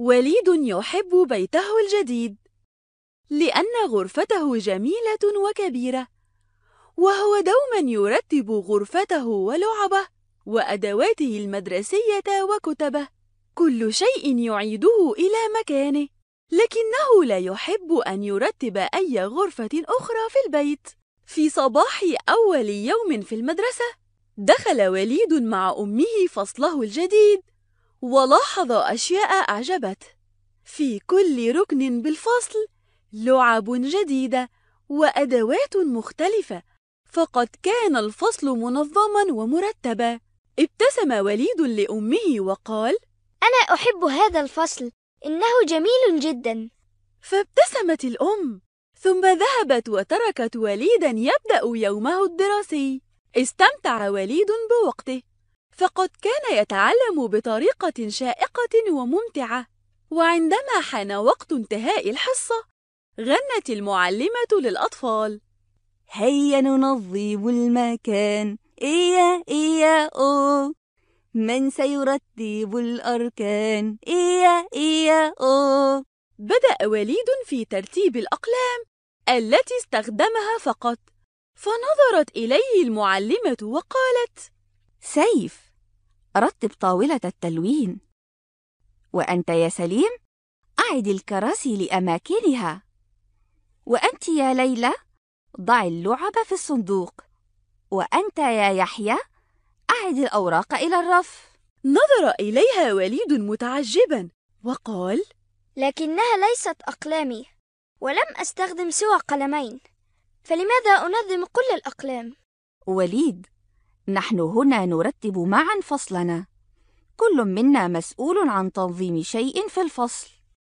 وليد يحب بيته الجديد لأن غرفته جميلة وكبيرة وهو دوما يرتب غرفته ولعبه وأدواته المدرسية وكتبه كل شيء يعيده إلى مكانه لكنه لا يحب أن يرتب أي غرفة أخرى في البيت في صباح أول يوم في المدرسة دخل وليد مع أمه فصله الجديد ولاحظ أشياء أعجبته في كل ركن بالفصل لعب جديدة وأدوات مختلفة فقد كان الفصل منظما ومرتبا ابتسم وليد لأمه وقال أنا أحب هذا الفصل إنه جميل جدا فابتسمت الأم ثم ذهبت وتركت وليدا يبدأ يومه الدراسي استمتع وليد بوقته فقد كان يتعلم بطريقة شائقة وممتعة وعندما حان وقت انتهاء الحصة غنت المعلمة للأطفال هيا ننظم المكان إيا إيا أو من سيرتب الأركان إيا إيا أو بدأ وليد في ترتيب الأقلام التي استخدمها فقط فنظرت إليه المعلمة وقالت سيف رتب طاولة التلوين وأنت يا سليم أعد الكراسي لأماكنها وأنت يا ليلى ضع اللعب في الصندوق وأنت يا يحيى أعد الأوراق إلى الرف نظر إليها وليد متعجبا وقال لكنها ليست أقلامي ولم أستخدم سوى قلمين فلماذا أنظم كل الأقلام؟ وليد نحن هنا نرتب معا فصلنا كل منا مسؤول عن تنظيم شيء في الفصل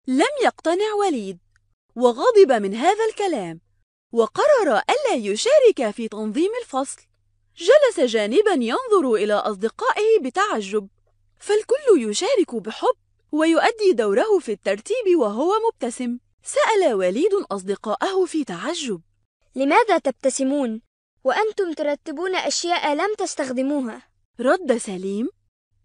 لم يقتنع وليد وغضب من هذا الكلام وقرر ألا يشارك في تنظيم الفصل جلس جانبا ينظر إلى أصدقائه بتعجب فالكل يشارك بحب ويؤدي دوره في الترتيب وهو مبتسم سأل وليد أصدقاءه في تعجب لماذا تبتسمون؟ وأنتم ترتبون أشياء لم تستخدموها رد سليم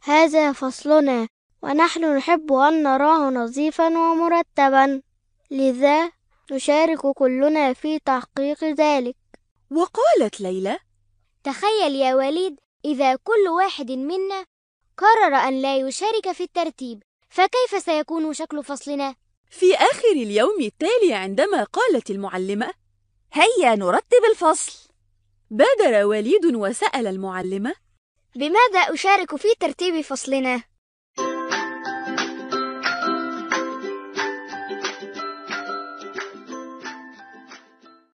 هذا فصلنا ونحن نحب أن نراه نظيفا ومرتبا لذا نشارك كلنا في تحقيق ذلك وقالت ليلى تخيل يا وليد إذا كل واحد منا قرر أن لا يشارك في الترتيب فكيف سيكون شكل فصلنا؟ في آخر اليوم التالي عندما قالت المعلمة هيا نرتب الفصل بادر وليد وسأل المعلمة بماذا أشارك في ترتيب فصلنا؟